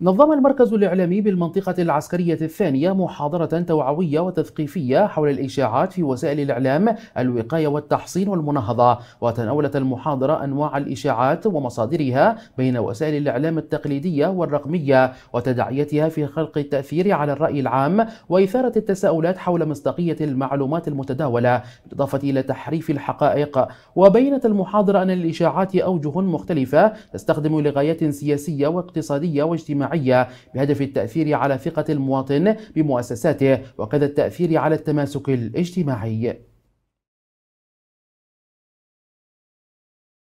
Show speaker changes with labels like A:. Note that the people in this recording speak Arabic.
A: نظم المركز الإعلامي بالمنطقة العسكرية الثانية محاضرة توعوية وتثقيفية حول الإشاعات في وسائل الإعلام، الوقاية والتحصين والمناهضة، وتناولت المحاضرة أنواع الإشاعات ومصادرها بين وسائل الإعلام التقليدية والرقمية، وتداعيتها في خلق التأثير على الرأي العام، وإثارة التساؤلات حول مصداقية المعلومات المتداولة، بالإضافة إلى تحريف الحقائق، وبينت المحاضرة أن الإشاعات أوجه مختلفة تستخدم لغايات سياسية واقتصادية واجتماعية الاجتماعية بهدف التأثير على ثقة المواطن بمؤسساته وكذا التأثير على التماسك الاجتماعي